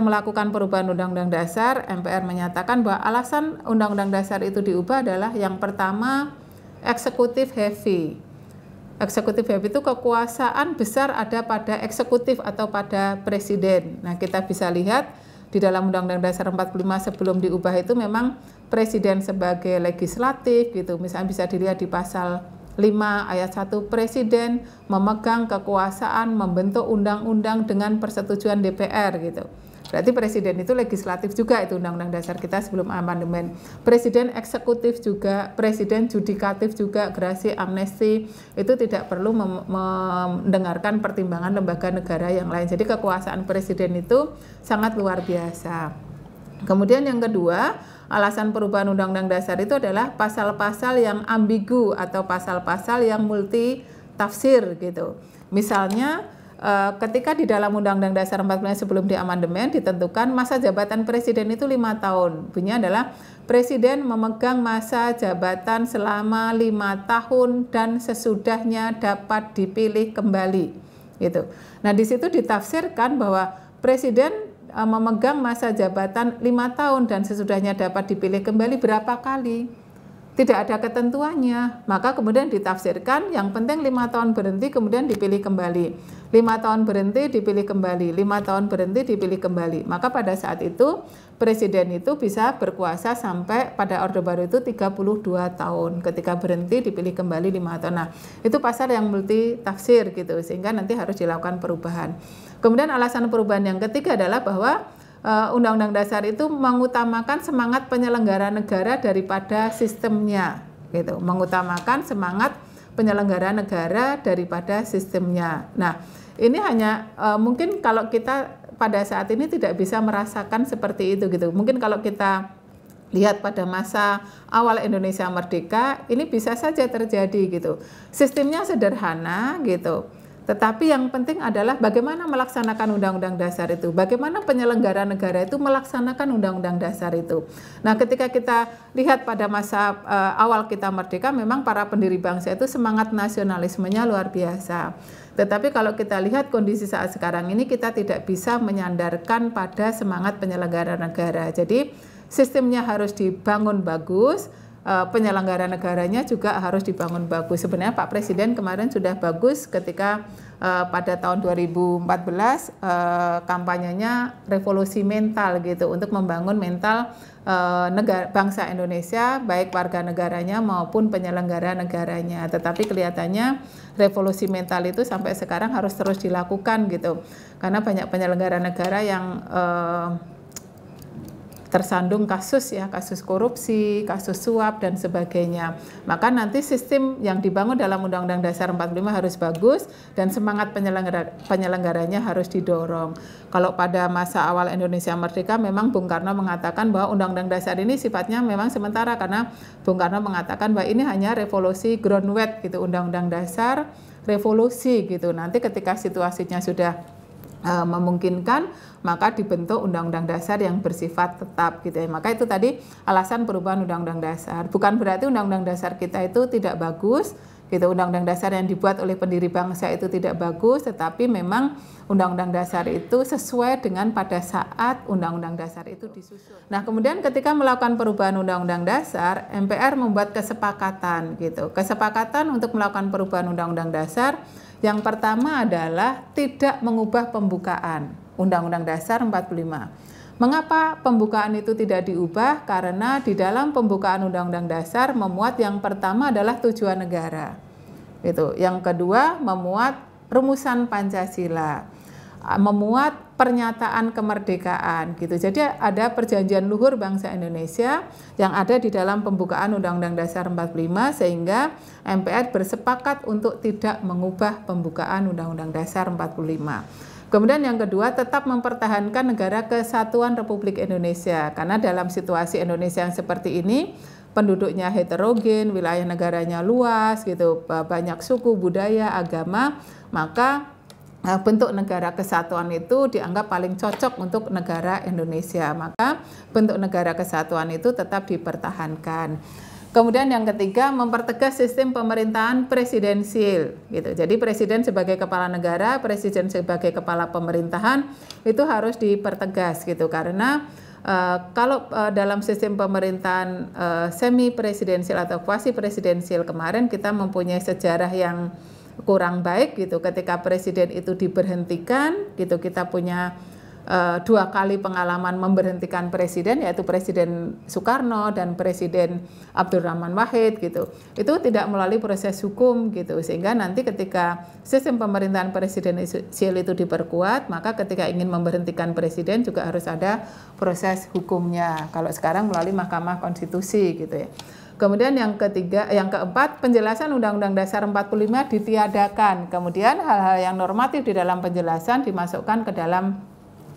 melakukan perubahan Undang-Undang Dasar, MPR menyatakan bahwa alasan Undang-Undang Dasar itu diubah adalah yang pertama eksekutif heavy. Eksekutif heavy itu kekuasaan besar ada pada eksekutif atau pada presiden. Nah, kita bisa lihat di dalam Undang-Undang Dasar 45 sebelum diubah itu memang presiden sebagai legislatif gitu. Misalnya bisa dilihat di pasal 5 ayat 1 presiden memegang kekuasaan membentuk undang-undang dengan persetujuan DPR gitu. Berarti presiden itu legislatif juga itu undang-undang dasar kita sebelum amandemen. Presiden eksekutif juga, presiden judikatif juga, gerasi amnesti itu tidak perlu mendengarkan pertimbangan lembaga negara yang lain. Jadi kekuasaan presiden itu sangat luar biasa. Kemudian yang kedua, alasan perubahan undang-undang dasar itu adalah pasal-pasal yang ambigu atau pasal-pasal yang multi tafsir gitu. Misalnya Eh, ketika di dalam Undang-Undang Dasar 14 sebelum diamandemen ditentukan masa jabatan presiden itu lima tahun. Bunyinya adalah presiden memegang masa jabatan selama lima tahun dan sesudahnya dapat dipilih kembali. Gitu. Nah di situ ditafsirkan bahwa presiden eh, memegang masa jabatan lima tahun dan sesudahnya dapat dipilih kembali berapa kali tidak ada ketentuannya. Maka kemudian ditafsirkan yang penting lima tahun berhenti kemudian dipilih kembali. Lima tahun berhenti dipilih kembali, lima tahun berhenti dipilih kembali. Maka pada saat itu presiden itu bisa berkuasa sampai pada Orde Baru itu 32 tahun. Ketika berhenti dipilih kembali lima tahun. Nah, itu pasal yang multi tafsir gitu sehingga nanti harus dilakukan perubahan. Kemudian alasan perubahan yang ketiga adalah bahwa Eh, Undang-Undang Dasar itu mengutamakan semangat penyelenggara negara daripada sistemnya, gitu. Mengutamakan semangat penyelenggara negara daripada sistemnya. Nah, ini hanya uh, mungkin kalau kita pada saat ini tidak bisa merasakan seperti itu, gitu. Mungkin kalau kita lihat pada masa awal Indonesia merdeka ini bisa saja terjadi gitu. Sistemnya sederhana gitu. Tetapi yang penting adalah bagaimana melaksanakan undang-undang dasar itu, bagaimana penyelenggara negara itu melaksanakan undang-undang dasar itu. Nah, ketika kita lihat pada masa uh, awal kita merdeka, memang para pendiri bangsa itu semangat nasionalismenya luar biasa. Tetapi kalau kita lihat kondisi saat sekarang ini, kita tidak bisa menyandarkan pada semangat penyelenggara negara. Jadi, sistemnya harus dibangun bagus Eh, penyelenggara negaranya juga harus dibangun bagus. Sebenarnya Pak Presiden kemarin sudah bagus ketika eh, pada tahun 2014 eh, kampanyenya revolusi mental gitu untuk membangun mental uh, negara bangsa Indonesia baik warga negaranya maupun penyelenggara negaranya. Tetapi kelihatannya revolusi mental itu sampai sekarang harus terus dilakukan gitu. Karena banyak penyelenggara negara yang tersandung kasus ya, kasus korupsi, kasus suap dan sebagainya. Maka nanti sistem yang dibangun dalam Undang-Undang Dasar 45 harus bagus dan semangat penyelenggara, penyelenggaranya harus didorong. Kalau pada masa awal Indonesia Merdeka memang Bung Karno mengatakan bahwa Undang-Undang Dasar ini sifatnya memang sementara karena Bung Karno mengatakan bahwa ini hanya revolusi groundwork gitu Undang-Undang Dasar revolusi gitu. Nanti ketika situasinya sudah E, memungkinkan maka dibentuk undang-undang dasar yang bersifat tetap gitu ya maka itu tadi alasan perubahan undang-undang dasar bukan berarti undang-undang dasar kita itu tidak bagus gitu undang-undang dasar yang dibuat oleh pendiri bangsa itu tidak bagus tetapi memang undang-undang dasar itu sesuai dengan pada saat undang-undang dasar itu disusun nah kemudian ketika melakukan perubahan undang-undang dasar MPR membuat kesepakatan gitu kesepakatan untuk melakukan perubahan undang-undang dasar yang pertama adalah tidak mengubah pembukaan Undang-Undang Dasar 45. Mengapa pembukaan itu tidak diubah? Karena di dalam pembukaan Undang-Undang Dasar memuat yang pertama adalah tujuan negara. Itu. Yang kedua memuat rumusan Pancasila. Memuat pernyataan kemerdekaan gitu. Jadi ada perjanjian luhur bangsa Indonesia yang ada di dalam pembukaan Undang-Undang Dasar 45 sehingga MPR bersepakat untuk tidak mengubah pembukaan Undang-Undang Dasar 45. Kemudian yang kedua tetap mempertahankan negara kesatuan Republik Indonesia karena dalam situasi Indonesia yang seperti ini penduduknya heterogen, wilayah negaranya luas gitu, banyak suku, budaya, agama, maka Nah, bentuk negara kesatuan itu dianggap paling cocok untuk negara Indonesia. Maka bentuk negara kesatuan itu tetap dipertahankan. Kemudian yang ketiga mempertegas sistem pemerintahan presidensil gitu. Jadi presiden sebagai kepala negara, presiden sebagai kepala pemerintahan itu harus dipertegas gitu karena Uh, kalau uh, dalam sistem pemerintahan uh, eh, semi presidensial atau quasi presidensial kemarin kita mempunyai sejarah yang kurang baik gitu ketika presiden itu diberhentikan gitu kita punya uh, dua kali pengalaman memberhentikan presiden yaitu presiden Soekarno dan presiden Abdurrahman Wahid gitu itu tidak melalui proses hukum gitu sehingga nanti ketika sistem pemerintahan presidensial itu diperkuat maka ketika ingin memberhentikan presiden juga harus ada proses hukumnya kalau sekarang melalui Mahkamah Konstitusi gitu ya Kemudian yang ketiga, eh, yang keempat, penjelasan Undang-Undang Dasar 45 ditiadakan. Kemudian hal-hal yang normatif di dalam penjelasan dimasukkan ke dalam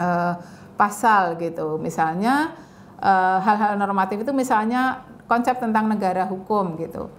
uh, pasal gitu. Misalnya hal eh, hal-hal normatif itu misalnya konsep tentang negara hukum gitu.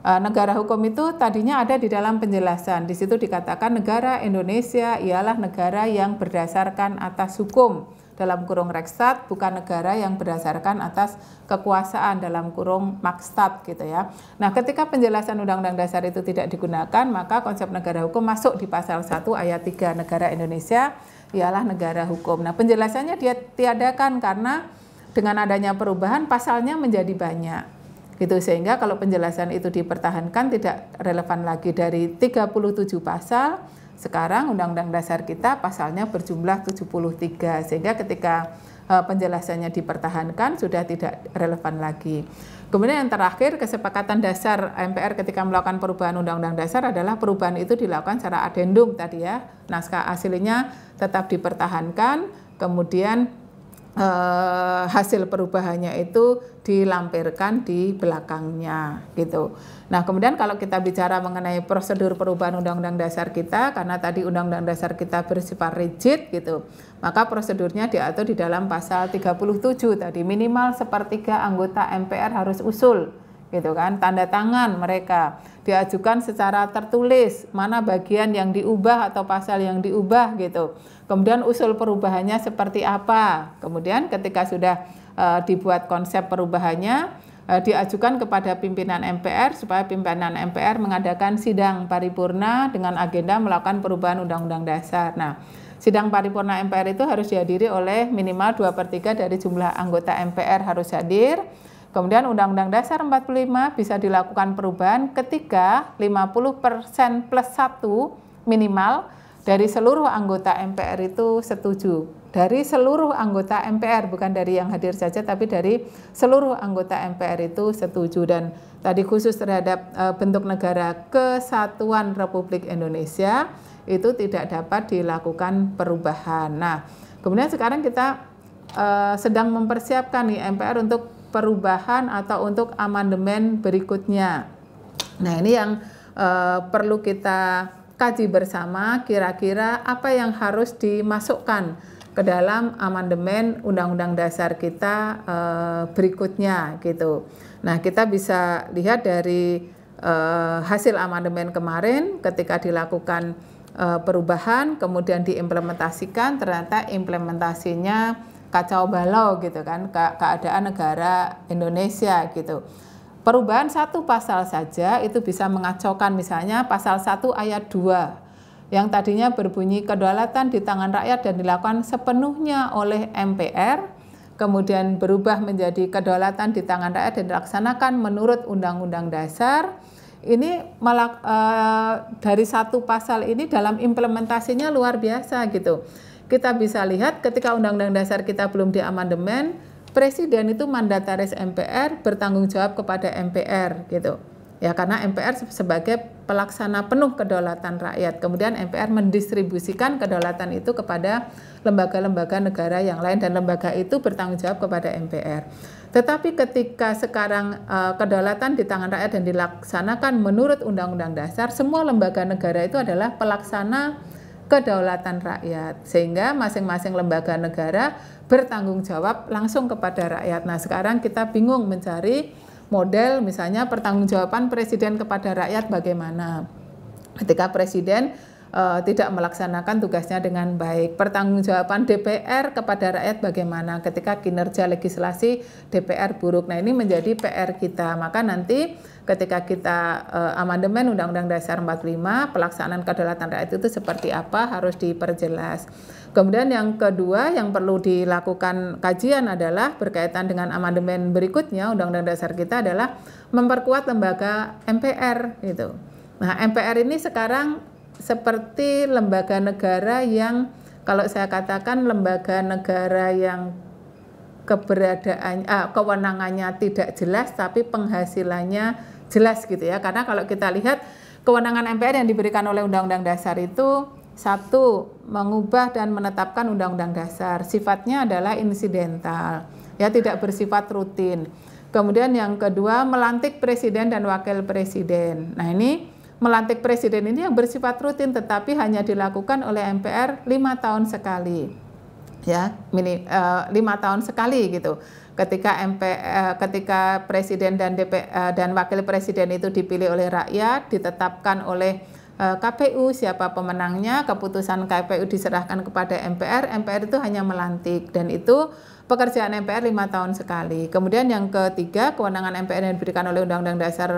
negara hukum itu tadinya ada di dalam penjelasan. Di situ dikatakan negara Indonesia ialah negara yang berdasarkan atas hukum dalam kurung Reksat bukan negara yang berdasarkan atas kekuasaan dalam kurung Makstat gitu ya. Nah, ketika penjelasan Undang-Undang Dasar itu tidak digunakan, maka konsep negara hukum masuk di pasal 1 ayat 3 negara Indonesia ialah negara hukum. Nah, penjelasannya dia tiadakan karena dengan adanya perubahan pasalnya menjadi banyak gitu sehingga kalau penjelasan itu dipertahankan tidak relevan lagi dari 37 pasal sekarang Undang-Undang Dasar kita pasalnya berjumlah 73 sehingga ketika e, penjelasannya dipertahankan sudah tidak relevan lagi. Kemudian yang terakhir kesepakatan dasar MPR ketika melakukan perubahan undang-undang dasar adalah perubahan itu dilakukan secara adendum tadi ya. Naskah aslinya tetap dipertahankan, kemudian eh, hasil perubahannya itu dilampirkan di belakangnya gitu. Nah, kemudian kalau kita bicara mengenai prosedur perubahan undang-undang dasar kita karena tadi undang-undang dasar kita bersifat rigid gitu. Maka prosedurnya diatur di dalam pasal 37 tadi minimal sepertiga anggota MPR harus usul gitu kan tanda tangan mereka diajukan secara tertulis mana bagian yang diubah atau pasal yang diubah gitu kemudian usul perubahannya seperti apa kemudian ketika sudah e, dibuat konsep perubahannya e, diajukan kepada pimpinan MPR supaya pimpinan MPR mengadakan sidang paripurna dengan agenda melakukan perubahan undang-undang dasar nah sidang paripurna MPR itu harus dihadiri oleh minimal 2 per 3 dari jumlah anggota MPR harus hadir Kemudian Undang-Undang Dasar 45 bisa dilakukan perubahan ketika 50% plus 1 minimal dari seluruh anggota MPR itu setuju. Dari seluruh anggota MPR, bukan dari yang hadir saja, tapi dari seluruh anggota MPR itu setuju. Dan tadi khusus terhadap e, bentuk negara kesatuan Republik Indonesia, itu tidak dapat dilakukan perubahan. Nah, kemudian sekarang kita e, sedang mempersiapkan nih MPR untuk perubahan atau untuk amandemen berikutnya. Nah, ini yang uh, perlu kita kaji bersama kira-kira apa yang harus dimasukkan ke dalam amandemen Undang-Undang Dasar kita uh, berikutnya gitu. Nah, kita bisa lihat dari uh, hasil amandemen kemarin ketika dilakukan perubahan kemudian diimplementasikan ternyata implementasinya kacau balau gitu kan ke keadaan negara Indonesia gitu. Perubahan satu pasal saja itu bisa mengacaukan misalnya pasal 1 ayat 2 yang tadinya berbunyi kedaulatan di tangan rakyat dan dilakukan sepenuhnya oleh MPR kemudian berubah menjadi kedaulatan di tangan rakyat dan dilaksanakan menurut Undang-Undang Dasar. Ini malah eh, e, dari satu pasal ini dalam implementasinya luar biasa gitu kita bisa lihat ketika Undang-Undang Dasar kita belum diamandemen, Presiden itu mandataris MPR bertanggung jawab kepada MPR gitu. Ya karena MPR sebagai pelaksana penuh kedaulatan rakyat. Kemudian MPR mendistribusikan kedaulatan itu kepada lembaga-lembaga negara yang lain dan lembaga itu bertanggung jawab kepada MPR. Tetapi ketika sekarang e, kedaulatan di tangan rakyat dan dilaksanakan menurut Undang-Undang Dasar, semua lembaga negara itu adalah pelaksana kedaulatan rakyat sehingga masing-masing lembaga negara bertanggung jawab langsung kepada rakyat. Nah, sekarang kita bingung mencari model misalnya pertanggungjawaban presiden kepada rakyat bagaimana. Ketika presiden uh, tidak melaksanakan tugasnya dengan baik. Pertanggungjawaban DPR kepada rakyat bagaimana ketika kinerja legislasi DPR buruk. Nah, ini menjadi PR kita. Maka nanti ketika kita uh, amandemen Undang-Undang Dasar 45, pelaksanaan kedaulatan rakyat itu seperti apa harus diperjelas. Kemudian yang kedua yang perlu dilakukan kajian adalah berkaitan dengan amandemen berikutnya Undang-Undang Dasar kita adalah memperkuat lembaga MPR gitu. Nah, MPR ini sekarang seperti lembaga negara yang kalau saya katakan lembaga negara yang keberadaan ah, kewenangannya tidak jelas tapi penghasilannya jelas gitu ya karena kalau kita lihat kewenangan MPR yang diberikan oleh Undang-Undang Dasar itu satu mengubah dan menetapkan Undang-Undang Dasar sifatnya adalah insidental ya tidak bersifat rutin kemudian yang kedua melantik presiden dan wakil presiden nah ini melantik presiden ini yang bersifat rutin tetapi hanya dilakukan oleh MPR lima tahun sekali ya mini eh, lima uh, tahun sekali gitu ketika MP uh, eh, ketika presiden dan DP uh, eh, dan wakil presiden itu dipilih oleh rakyat ditetapkan oleh KPU siapa pemenangnya keputusan KPU diserahkan kepada MPR MPR itu hanya melantik dan itu pekerjaan MPR lima tahun sekali kemudian yang ketiga kewenangan MPR yang diberikan oleh Undang-Undang Dasar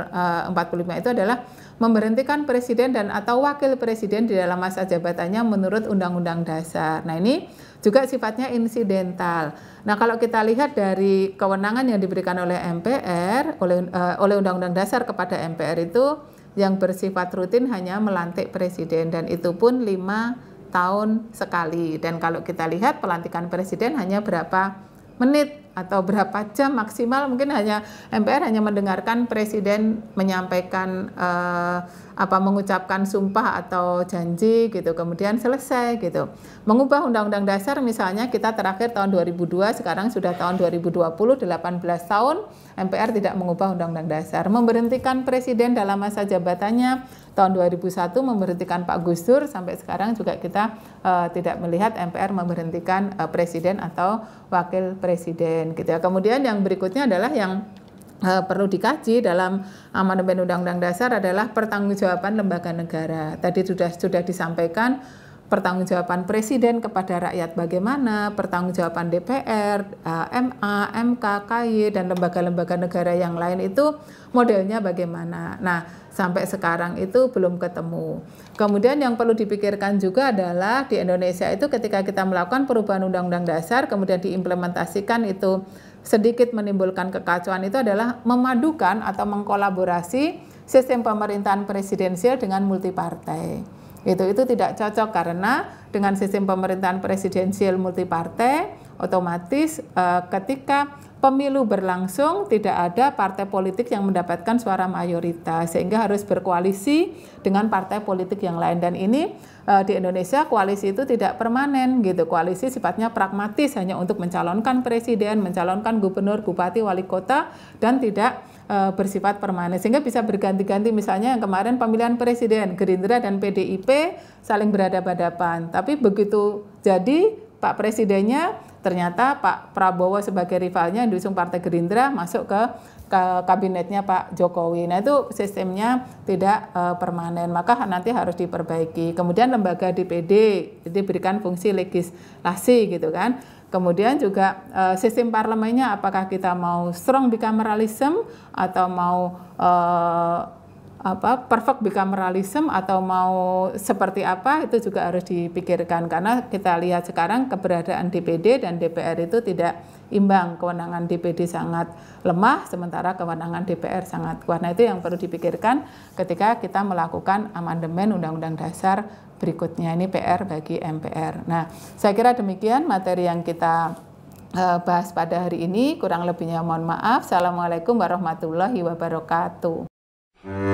45 itu adalah memberhentikan presiden dan atau wakil presiden di dalam masa jabatannya menurut Undang-Undang Dasar. Nah, ini juga sifatnya insidental. Nah, kalau kita lihat dari kewenangan yang diberikan oleh MPR oleh uh, oleh Undang-Undang Dasar kepada MPR itu yang bersifat rutin hanya melantik presiden dan itu pun lima tahun sekali. Dan kalau kita lihat pelantikan presiden hanya berapa menit atau berapa jam maksimal mungkin hanya MPR hanya mendengarkan presiden menyampaikan uh, apa mengucapkan sumpah atau janji gitu kemudian selesai gitu mengubah undang-undang dasar misalnya kita terakhir tahun 2002 sekarang sudah tahun 2020 18 tahun MPR tidak mengubah undang-undang dasar memberhentikan presiden dalam masa jabatannya tahun 2001 memberhentikan Pak Gus Dur sampai sekarang juga kita uh, tidak melihat MPR memberhentikan uh, presiden atau wakil presiden gitu ya kemudian yang berikutnya adalah yang Eh, perlu dikaji dalam amandemen Undang-Undang Dasar adalah pertanggungjawaban lembaga negara. Tadi sudah sudah disampaikan pertanggungjawaban presiden kepada rakyat bagaimana, pertanggungjawaban DPR, eh, MA, MK, KY dan lembaga-lembaga negara yang lain itu modelnya bagaimana. Nah, sampai sekarang itu belum ketemu. Kemudian yang perlu dipikirkan juga adalah di Indonesia itu ketika kita melakukan perubahan undang-undang dasar kemudian diimplementasikan itu sedikit menimbulkan kekacauan itu adalah memadukan atau mengkolaborasi sistem pemerintahan presidensial dengan multipartai. Itu itu tidak cocok karena dengan sistem pemerintahan presidensial multipartai otomatis eh, ketika pemilu berlangsung tidak ada partai politik yang mendapatkan suara mayoritas sehingga harus berkoalisi dengan partai politik yang lain dan ini eh, di Indonesia koalisi itu tidak permanen gitu koalisi sifatnya pragmatis hanya untuk mencalonkan presiden mencalonkan gubernur bupati wali kota dan tidak eh, bersifat permanen sehingga bisa berganti-ganti misalnya yang kemarin pemilihan presiden Gerindra dan PDIP saling berada pada tapi begitu jadi Pak Presidennya ternyata Pak Prabowo sebagai rivalnya yang diusung Partai Gerindra masuk ke, kabinetnya Pak Jokowi. Nah itu sistemnya tidak uh, permanen, maka nanti harus diperbaiki. Kemudian lembaga DPD diberikan fungsi legislasi gitu kan. Kemudian juga uh, sistem parlemennya apakah kita mau strong bicameralism atau mau uh, apa perfect bicameralism atau mau seperti apa itu juga harus dipikirkan karena kita lihat sekarang keberadaan DPD dan DPR itu tidak imbang kewenangan DPD sangat lemah sementara kewenangan DPR sangat kuat nah itu yang perlu dipikirkan ketika kita melakukan amandemen Undang-Undang Dasar berikutnya ini PR bagi MPR nah saya kira demikian materi yang kita eh, bahas pada hari ini kurang lebihnya mohon maaf assalamualaikum warahmatullahi wabarakatuh. Hmm.